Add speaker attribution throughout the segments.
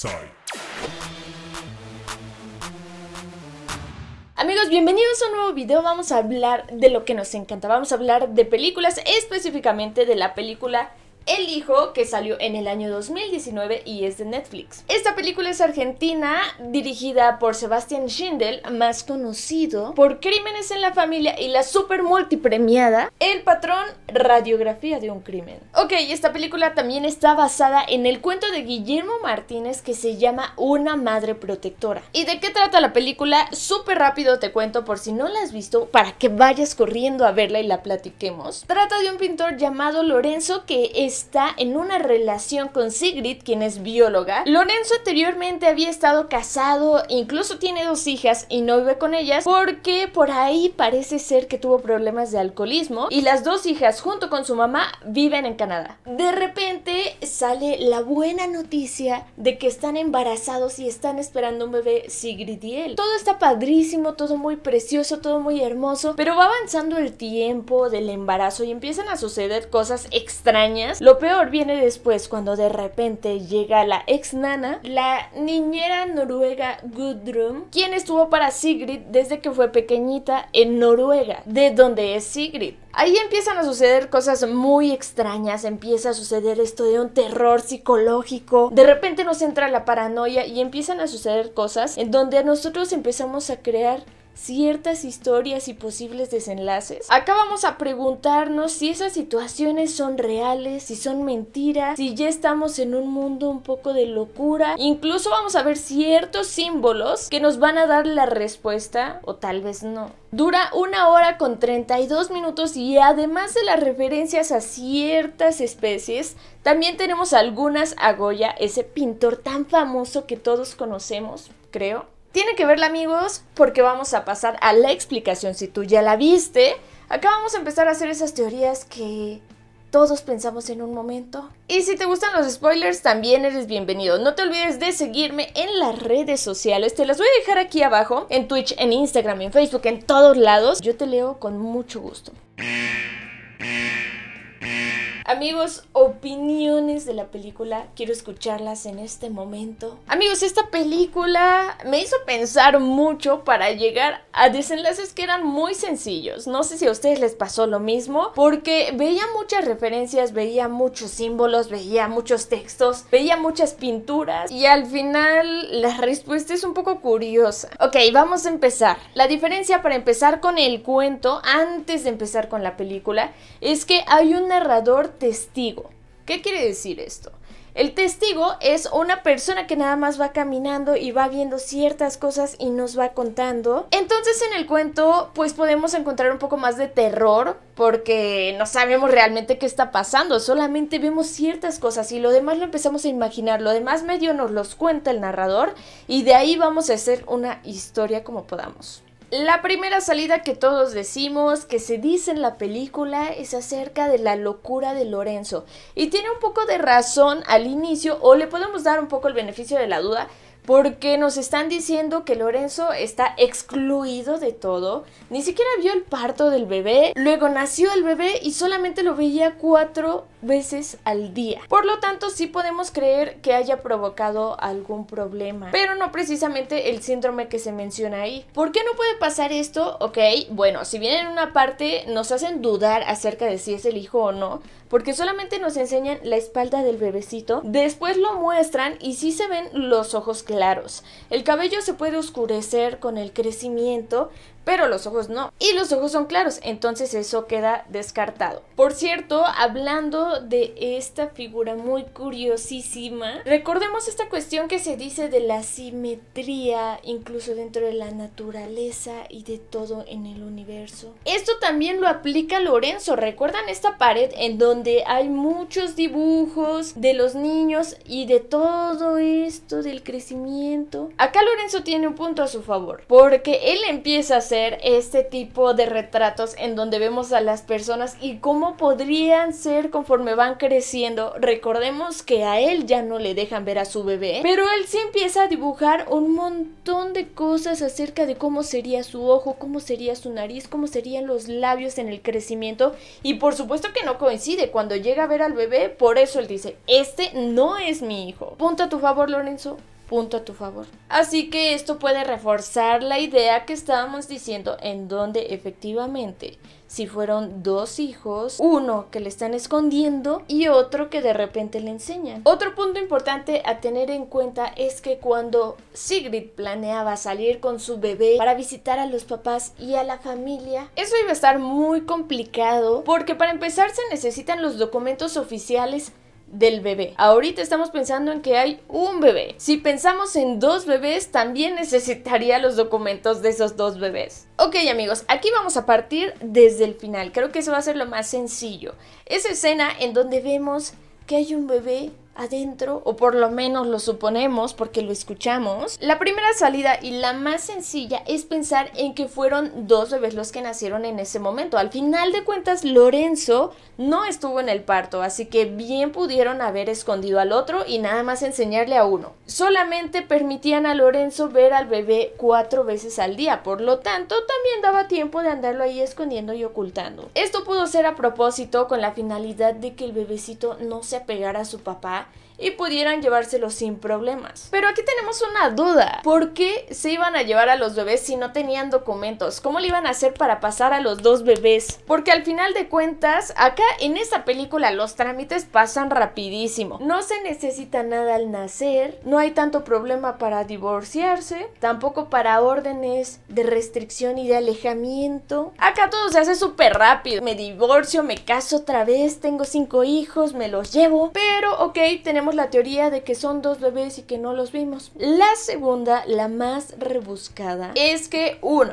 Speaker 1: ¡Soy! Amigos, bienvenidos a un nuevo video. Vamos a hablar de lo que nos encanta. Vamos a hablar de películas, específicamente de la película el Hijo, que salió en el año 2019 y es de Netflix. Esta película es argentina, dirigida por Sebastián Schindel, más conocido por Crímenes en la Familia y la super multipremiada El Patrón Radiografía de un Crimen. Ok, esta película también está basada en el cuento de Guillermo Martínez que se llama Una Madre Protectora. ¿Y de qué trata la película? Súper rápido te cuento por si no la has visto para que vayas corriendo a verla y la platiquemos. Trata de un pintor llamado Lorenzo que es está en una relación con Sigrid, quien es bióloga. Lorenzo anteriormente había estado casado, incluso tiene dos hijas y no vive con ellas porque por ahí parece ser que tuvo problemas de alcoholismo y las dos hijas junto con su mamá viven en Canadá. De repente sale la buena noticia de que están embarazados y están esperando un bebé Sigrid y él. Todo está padrísimo, todo muy precioso, todo muy hermoso, pero va avanzando el tiempo del embarazo y empiezan a suceder cosas extrañas. Lo peor viene después cuando de repente llega la ex nana, la niñera noruega Gudrun, quien estuvo para Sigrid desde que fue pequeñita en Noruega, de donde es Sigrid. Ahí empiezan a suceder cosas muy extrañas, empieza a suceder esto de un terror psicológico, de repente nos entra la paranoia y empiezan a suceder cosas en donde nosotros empezamos a crear ciertas historias y posibles desenlaces. Acá vamos a preguntarnos si esas situaciones son reales, si son mentiras, si ya estamos en un mundo un poco de locura. Incluso vamos a ver ciertos símbolos que nos van a dar la respuesta o tal vez no. Dura una hora con 32 minutos y además de las referencias a ciertas especies, también tenemos algunas a Goya, ese pintor tan famoso que todos conocemos, creo. Tiene que verla amigos porque vamos a pasar a la explicación. Si tú ya la viste, acá vamos a empezar a hacer esas teorías que todos pensamos en un momento. Y si te gustan los spoilers, también eres bienvenido. No te olvides de seguirme en las redes sociales. Te las voy a dejar aquí abajo, en Twitch, en Instagram, en Facebook, en todos lados. Yo te leo con mucho gusto. Amigos, opiniones de la película, quiero escucharlas en este momento. Amigos, esta película me hizo pensar mucho para llegar a desenlaces que eran muy sencillos. No sé si a ustedes les pasó lo mismo, porque veía muchas referencias, veía muchos símbolos, veía muchos textos, veía muchas pinturas y al final la respuesta es un poco curiosa. Ok, vamos a empezar. La diferencia para empezar con el cuento antes de empezar con la película es que hay un narrador testigo. ¿Qué quiere decir esto? El testigo es una persona que nada más va caminando y va viendo ciertas cosas y nos va contando. Entonces en el cuento pues podemos encontrar un poco más de terror porque no sabemos realmente qué está pasando, solamente vemos ciertas cosas y lo demás lo empezamos a imaginar, lo demás medio nos los cuenta el narrador y de ahí vamos a hacer una historia como podamos. La primera salida que todos decimos, que se dice en la película, es acerca de la locura de Lorenzo. Y tiene un poco de razón al inicio, o le podemos dar un poco el beneficio de la duda, porque nos están diciendo que Lorenzo está excluido de todo, ni siquiera vio el parto del bebé, luego nació el bebé y solamente lo veía cuatro veces al día. Por lo tanto, sí podemos creer que haya provocado algún problema, pero no precisamente el síndrome que se menciona ahí. ¿Por qué no puede pasar esto? Ok, bueno, si bien en una parte nos hacen dudar acerca de si es el hijo o no, porque solamente nos enseñan la espalda del bebecito, después lo muestran y sí se ven los ojos claros. El cabello se puede oscurecer con el crecimiento, pero los ojos no. Y los ojos son claros, entonces eso queda descartado. Por cierto, hablando de esta figura muy curiosísima, recordemos esta cuestión que se dice de la simetría, incluso dentro de la naturaleza y de todo en el universo. Esto también lo aplica Lorenzo. ¿Recuerdan esta pared en donde hay muchos dibujos de los niños y de todo esto del crecimiento? Acá Lorenzo tiene un punto a su favor, porque él empieza a hacer este tipo de retratos en donde vemos a las personas y cómo podrían ser conforme van creciendo. Recordemos que a él ya no le dejan ver a su bebé, pero él sí empieza a dibujar un montón de cosas acerca de cómo sería su ojo, cómo sería su nariz, cómo serían los labios en el crecimiento y por supuesto que no coincide cuando llega a ver al bebé, por eso él dice, este no es mi hijo. Punto a tu favor, Lorenzo punto a tu favor. Así que esto puede reforzar la idea que estábamos diciendo en donde efectivamente si fueron dos hijos, uno que le están escondiendo y otro que de repente le enseñan. Otro punto importante a tener en cuenta es que cuando Sigrid planeaba salir con su bebé para visitar a los papás y a la familia, eso iba a estar muy complicado porque para empezar se necesitan los documentos oficiales del bebé. Ahorita estamos pensando en que hay un bebé. Si pensamos en dos bebés, también necesitaría los documentos de esos dos bebés. Ok amigos, aquí vamos a partir desde el final. Creo que eso va a ser lo más sencillo. Esa escena en donde vemos que hay un bebé adentro, o por lo menos lo suponemos porque lo escuchamos. La primera salida y la más sencilla es pensar en que fueron dos bebés los que nacieron en ese momento. Al final de cuentas, Lorenzo no estuvo en el parto, así que bien pudieron haber escondido al otro y nada más enseñarle a uno. Solamente permitían a Lorenzo ver al bebé cuatro veces al día, por lo tanto, también daba tiempo de andarlo ahí escondiendo y ocultando. Esto pudo ser a propósito con la finalidad de que el bebecito no se apegara a su papá y pudieran llevárselo sin problemas. Pero aquí tenemos una duda. ¿Por qué se iban a llevar a los bebés si no tenían documentos? ¿Cómo le iban a hacer para pasar a los dos bebés? Porque al final de cuentas, acá en esta película los trámites pasan rapidísimo. No se necesita nada al nacer, no hay tanto problema para divorciarse, tampoco para órdenes de restricción y de alejamiento. Acá todo se hace súper rápido. Me divorcio, me caso otra vez, tengo cinco hijos, me los llevo. Pero, ok, tenemos la teoría de que son dos bebés y que no los vimos. La segunda, la más rebuscada, es que uno,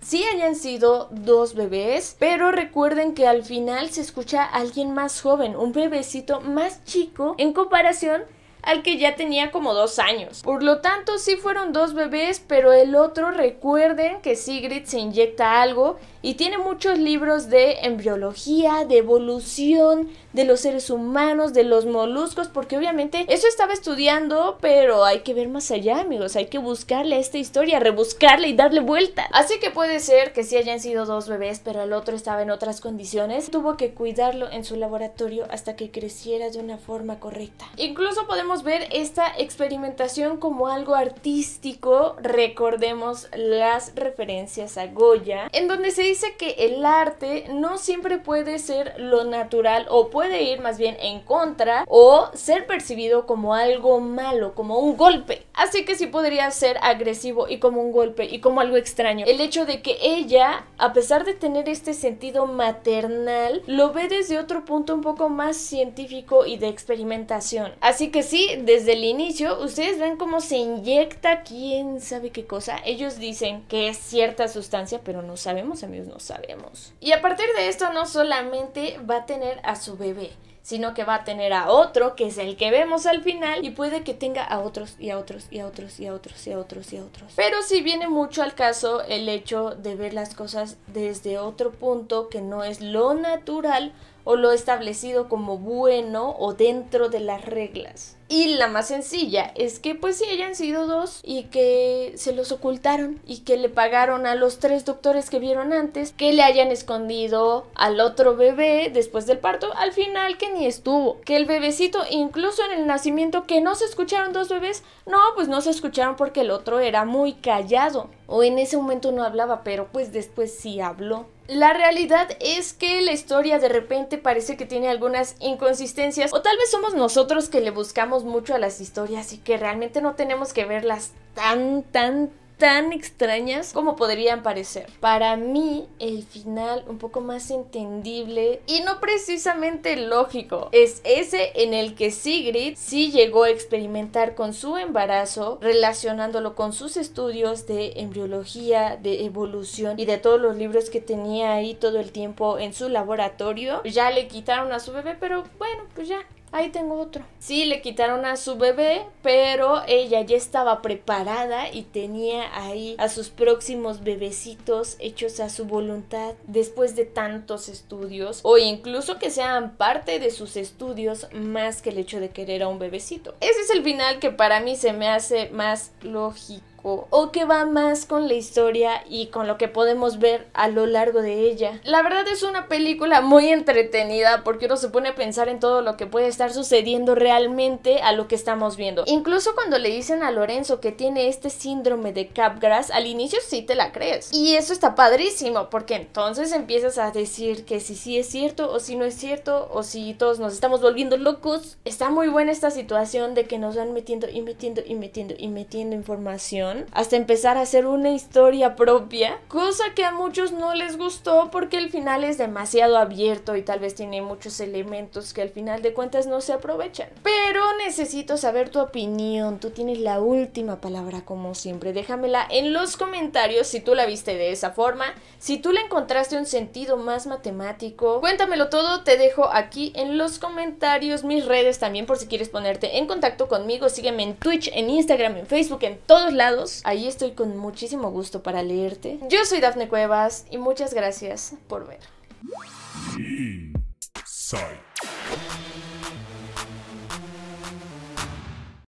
Speaker 1: sí hayan sido dos bebés, pero recuerden que al final se escucha a alguien más joven, un bebecito más chico en comparación al que ya tenía como dos años. Por lo tanto, sí fueron dos bebés, pero el otro recuerden que Sigrid se inyecta algo y tiene muchos libros de embriología, de evolución, de los seres humanos, de los moluscos, porque obviamente eso estaba estudiando, pero hay que ver más allá, amigos, hay que buscarle a esta historia, rebuscarle y darle vuelta. Así que puede ser que sí hayan sido dos bebés, pero el otro estaba en otras condiciones, tuvo que cuidarlo en su laboratorio hasta que creciera de una forma correcta. Incluso podemos ver esta experimentación como algo artístico, recordemos las referencias a Goya, en donde se dice que el arte no siempre puede ser lo natural o puede puede ir más bien en contra o ser percibido como algo malo, como un golpe. Así que sí podría ser agresivo y como un golpe y como algo extraño. El hecho de que ella, a pesar de tener este sentido maternal, lo ve desde otro punto un poco más científico y de experimentación. Así que sí, desde el inicio, ustedes ven cómo se inyecta quién sabe qué cosa. Ellos dicen que es cierta sustancia, pero no sabemos, amigos, no sabemos. Y a partir de esto, no solamente va a tener a su bebé, ve, sino que va a tener a otro, que es el que vemos al final, y puede que tenga a otros y a otros y a otros y a otros y a otros y a otros. Pero si sí viene mucho al caso el hecho de ver las cosas desde otro punto que no es lo natural, o lo establecido como bueno o dentro de las reglas. Y la más sencilla es que pues si hayan sido dos y que se los ocultaron y que le pagaron a los tres doctores que vieron antes, que le hayan escondido al otro bebé después del parto, al final que ni estuvo, que el bebecito incluso en el nacimiento que no se escucharon dos bebés, no, pues no se escucharon porque el otro era muy callado o en ese momento no hablaba, pero pues después sí habló. La realidad es que la historia de repente parece que tiene algunas inconsistencias o tal vez somos nosotros que le buscamos mucho a las historias y que realmente no tenemos que verlas tan, tan, tan extrañas como podrían parecer. Para mí, el final un poco más entendible y no precisamente lógico es ese en el que Sigrid sí llegó a experimentar con su embarazo, relacionándolo con sus estudios de embriología, de evolución y de todos los libros que tenía ahí todo el tiempo en su laboratorio. Ya le quitaron a su bebé, pero bueno, pues ya, ahí tengo otro. Sí, le quitaron a su bebé, pero ella ya estaba preparada y tenía ahí a sus próximos bebecitos hechos a su voluntad después de tantos estudios o incluso que sean parte de sus estudios más que el hecho de querer a un bebecito. Ese es el final que para mí se me hace más lógico o que va más con la historia y con lo que podemos ver a lo largo de ella. La verdad es una película muy entretenida porque uno se pone a pensar en todo lo que puede estar sucediendo realmente a lo que estamos viendo. Incluso cuando le dicen a Lorenzo que tiene este síndrome de Capgras, al inicio sí te la crees. Y eso está padrísimo porque entonces empiezas a decir que si sí es cierto o si no es cierto o si todos nos estamos volviendo locos. Está muy buena esta situación de que nos van metiendo y metiendo y metiendo y metiendo información hasta empezar a hacer una historia propia, cosa que a muchos no les gustó porque el final es demasiado abierto y tal vez tiene muchos elementos que al final de cuentas no se aprovechan. Pero necesito saber tu opinión, tú tienes la última palabra como siempre, déjamela en los comentarios si tú la viste de esa forma, si tú le encontraste un sentido más matemático, cuéntamelo todo, te dejo aquí en los comentarios mis redes también por si quieres ponerte en contacto conmigo, sígueme en Twitch, en Instagram, en Facebook, en todos lados. Ahí estoy con muchísimo gusto para leerte. Yo soy Dafne Cuevas y muchas gracias por ver.